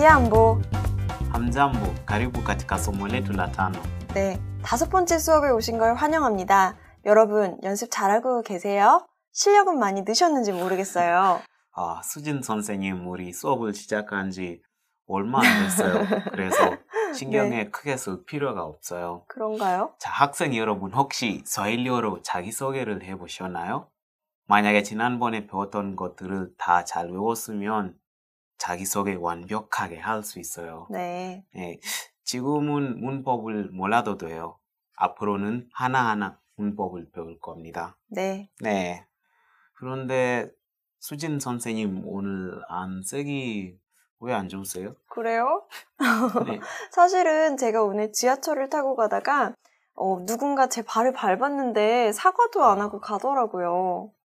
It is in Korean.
장기안보, 함잠보, 가리고 가티카 소모 레투 라타노. 네, 다섯 번째 수업에 오신 걸 환영합니다. 여러분 연습 잘하고 계세요? 실력은 많이 느셨는지 모르겠어요. 아, 수진 선생님 우리 수업을 시작한 지 얼마 안 됐어요. 그래서 네. 신경에 네. 크게 쓸 필요가 없어요. 그런가요? 자, 학생 여러분 혹시 서일리어로 자기소개를 해보셨나요? 만약에 지난번에 배웠던 것들을 다 잘 외웠으면 자기소개 완벽하게 할 수 있어요. 네. 네. 지금은 문법을 몰라도 돼요. 앞으로는 하나하나 문법을 배울 겁니다. 네. 네. 그런데 수진 선생님 오늘 안색이 왜 안 좋으세요? 그래요? 네. 사실은 제가 오늘 지하철을 타고 가다가 어, 누군가 제 발을 밟았는데 사과도 안 아. 하고 가더라고요.